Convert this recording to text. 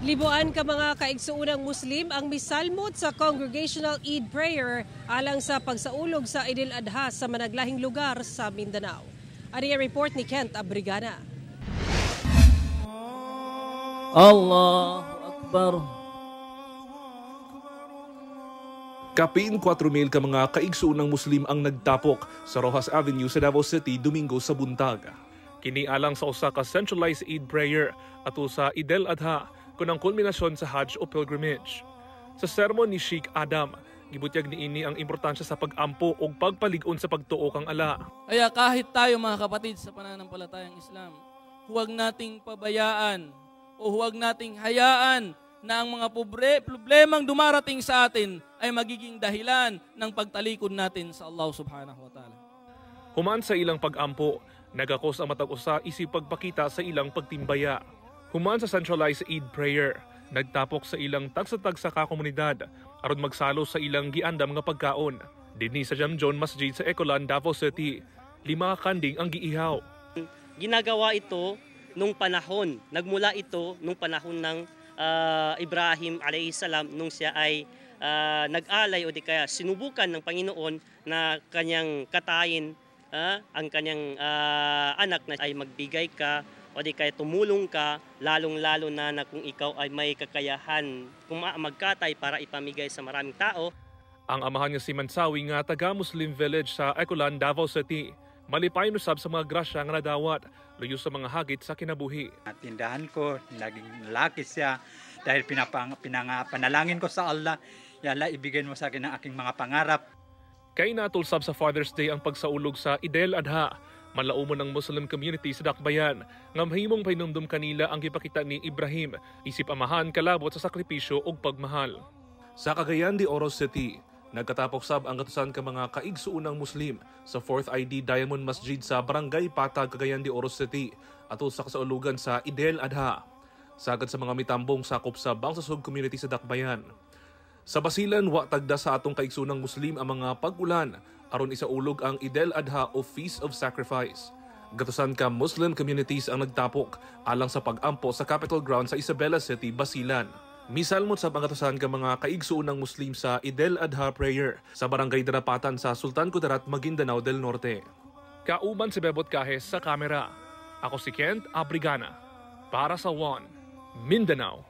Libuan ka mga kaigsuunang Muslim ang misalmot sa Congregational Eid Prayer alang sa pagsaulog sa Idil Adha sa managlahing lugar sa Mindanao. Ariya report ni Kent Abrigana. Allah Akbar. Kapin 4,000 ka mga kaigsuunang Muslim ang nagtapok sa Rojas Avenue sa Davao City Domingo sa buntag. Kini alang sa usa ka centralized Eid prayer ato sa Idel Adha kunang kulminasyon sa Hajj o pilgrimage. Sa sermon ni Sheikh Adam, gibutyag niini ang importansya sa pag-ampo o pagpalig-on sa pagtuo kang ala. Kaya kahit tayo mga kapatid sa pananampalatayang Islam, huwag nating pabayaan o huwag nating hayaan na ang mga pobre, problemang dumarating sa atin ay magiging dahilan ng pagtalikod natin sa Allah subhanahu wa ta'ala. Humaan sa ilang pag-ampo, nagakos ang matag-usa isip pagpakita sa ilang pagtimbaya. Human sa centralized Eid prayer, nagtapok sa ilang tagsatag sa kakomunidad aron magsalo sa ilang giandam nga pagkaon. Dinhi sa Jamjon Masjid sa Ecolan, Davao City, lima kanding ang giihaw. Ginagawa ito nung panahon, nagmula ito nung panahon ng uh, Ibrahim alayhisalam nung siya ay uh, nag-alay o di kaya sinubukan ng Panginoon na kanyang katayin uh, ang kanyang uh, anak na ay magbigay ka o di kaya tumulong ka, lalong-lalo na na kung ikaw ay may kakayahan kung magkatay para ipamigay sa maraming tao. Ang amahan niya si Mansawi nga taga-Muslim village sa Ecolan, Davao City. Malipay nusab sa mga grasya nga nadawat, luyo sa mga hagit sa kinabuhi. At tindahan ko, naging laki siya dahil pinapang, pinang, panalangin ko sa Allah, yala ibigay mo sa akin ang aking mga pangarap. Kay natulsab sa Father's Day ang pagsaulog sa Idel Adha, Malauman ng Muslim community sa Dakbayan, ngamhimong painumdum kanila ang gipakita ni Ibrahim, isip amahan kalabot sa sakripisyo ug pagmahal. Sa Cagayan de Oro City, nagkatapok sab ang gatusan ka mga kaigsuunang Muslim sa 4th ID Diamond Masjid sa Barangay Pata, Cagayan de Oro City, ato sa kasaulugan sa Idel Adha. Sagad sa mga mitambong sakop sa Bangsasog community sa Dakbayan. Sa Basilan, wa tagda sa atong kaigsuunang Muslim ang mga pagulan aron isaulog ang Idel Adha o Feast of Sacrifice. Gatusan ka Muslim communities ang nagtapok alang sa pag-ampo sa Capitol Ground sa Isabela City, Basilan. Misalmot sa pangatusan ka mga kaigsuon kaigsuunang Muslim sa Idel Adha Prayer sa Barangay Darapatan sa Sultan Kudarat, Maguindanao del Norte. Kauban si Bebot Kahes sa kamera. Ako si Kent Abrigana para sa One, Mindanao.